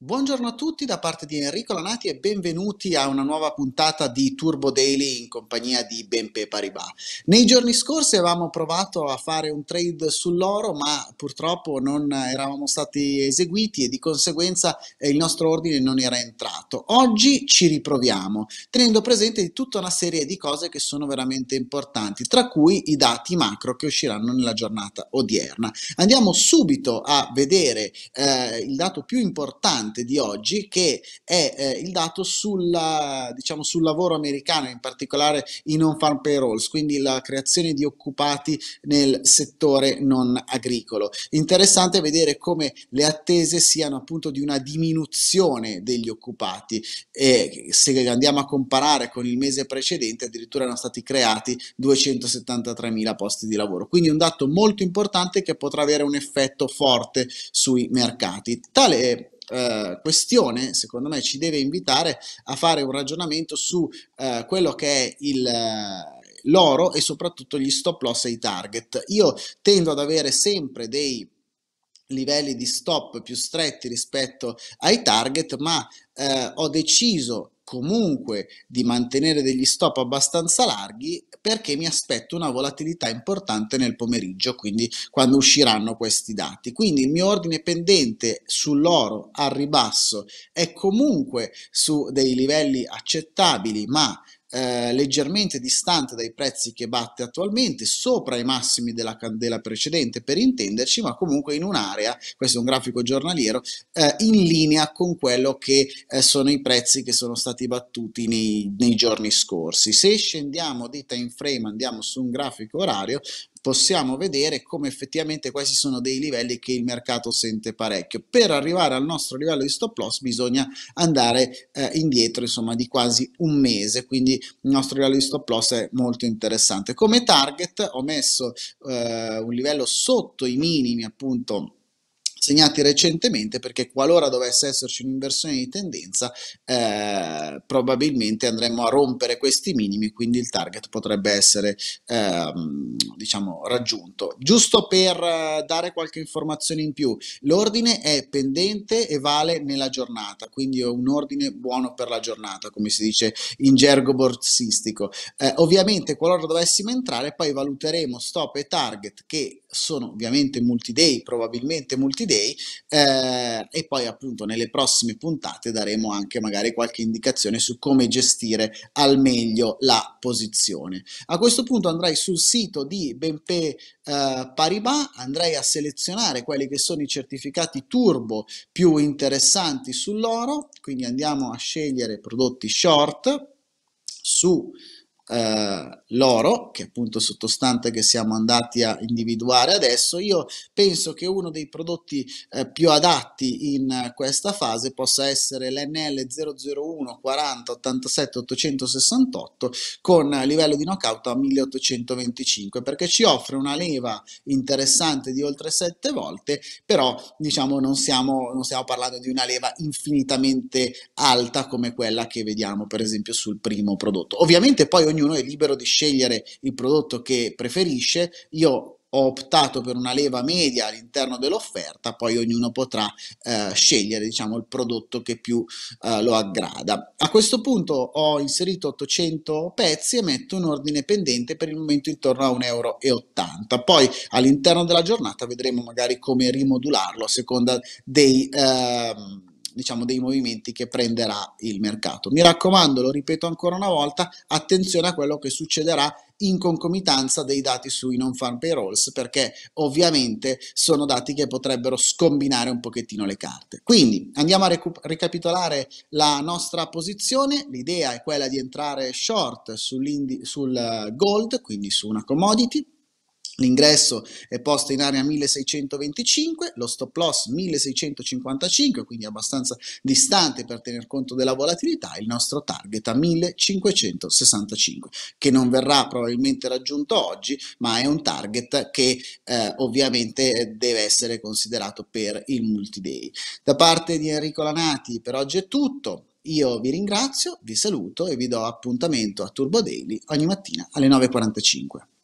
Buongiorno a tutti da parte di Enrico Lanati e benvenuti a una nuova puntata di Turbo Daily in compagnia di Benpe Paribas. Nei giorni scorsi avevamo provato a fare un trade sull'oro ma purtroppo non eravamo stati eseguiti e di conseguenza eh, il nostro ordine non era entrato. Oggi ci riproviamo tenendo presente tutta una serie di cose che sono veramente importanti tra cui i dati macro che usciranno nella giornata odierna. Andiamo subito a vedere eh, il dato più importante importante di oggi che è eh, il dato sulla, diciamo, sul lavoro americano, in particolare i non farm payrolls, quindi la creazione di occupati nel settore non agricolo. Interessante vedere come le attese siano appunto di una diminuzione degli occupati e se andiamo a comparare con il mese precedente addirittura erano stati creati 273 mila posti di lavoro, quindi un dato molto importante che potrà avere un effetto forte sui mercati. Tale eh, questione, secondo me, ci deve invitare a fare un ragionamento su eh, quello che è il eh, l'oro e soprattutto gli stop loss e i target. Io tendo ad avere sempre dei livelli di stop più stretti rispetto ai target, ma eh, ho deciso comunque di mantenere degli stop abbastanza larghi perché mi aspetto una volatilità importante nel pomeriggio, quindi quando usciranno questi dati. Quindi il mio ordine pendente sull'oro al ribasso è comunque su dei livelli accettabili, ma eh, leggermente distante dai prezzi che batte attualmente, sopra i massimi della candela precedente per intenderci, ma comunque in un'area, questo è un grafico giornaliero, eh, in linea con quello che eh, sono i prezzi che sono stati battuti nei, nei giorni scorsi. Se scendiamo di time frame, andiamo su un grafico orario, possiamo vedere come effettivamente questi sono dei livelli che il mercato sente parecchio. Per arrivare al nostro livello di stop loss bisogna andare eh, indietro insomma di quasi un mese, quindi il nostro livello di stop loss è molto interessante. Come target ho messo eh, un livello sotto i minimi appunto segnati recentemente perché qualora dovesse esserci un'inversione di tendenza eh, probabilmente andremo a rompere questi minimi quindi il target potrebbe essere eh, diciamo raggiunto giusto per eh, dare qualche informazione in più l'ordine è pendente e vale nella giornata quindi è un ordine buono per la giornata come si dice in gergo borsistico eh, ovviamente qualora dovessimo entrare poi valuteremo stop e target che sono ovviamente multi-day, probabilmente multi-day, eh, e poi appunto nelle prossime puntate daremo anche magari qualche indicazione su come gestire al meglio la posizione. A questo punto andrai sul sito di Benpe eh, Paribas, andrai a selezionare quelli che sono i certificati turbo più interessanti sull'oro, quindi andiamo a scegliere prodotti short su eh, l'oro, che è appunto sottostante che siamo andati a individuare adesso, io penso che uno dei prodotti eh, più adatti in questa fase possa essere l'NL 001 40 87 868 con livello di knockout a 1825 perché ci offre una leva interessante di oltre 7 volte, però diciamo non siamo, non stiamo parlando di una leva infinitamente alta come quella che vediamo per esempio sul primo prodotto. Ovviamente poi ogni ognuno è libero di scegliere il prodotto che preferisce. Io ho optato per una leva media all'interno dell'offerta, poi ognuno potrà eh, scegliere diciamo, il prodotto che più eh, lo aggrada. A questo punto ho inserito 800 pezzi e metto un ordine pendente per il momento intorno a 1,80 euro. Poi all'interno della giornata vedremo magari come rimodularlo a seconda dei... Ehm, diciamo, dei movimenti che prenderà il mercato. Mi raccomando, lo ripeto ancora una volta, attenzione a quello che succederà in concomitanza dei dati sui non farm payrolls perché ovviamente sono dati che potrebbero scombinare un pochettino le carte. Quindi andiamo a ricapitolare la nostra posizione, l'idea è quella di entrare short sul gold, quindi su una commodity L'ingresso è posto in area 1625, lo stop loss 1655, quindi abbastanza distante per tener conto della volatilità, il nostro target a 1565, che non verrà probabilmente raggiunto oggi, ma è un target che eh, ovviamente deve essere considerato per il multi-day. Da parte di Enrico Lanati per oggi è tutto. Io vi ringrazio, vi saluto e vi do appuntamento a Turbo Daily ogni mattina alle 9.45.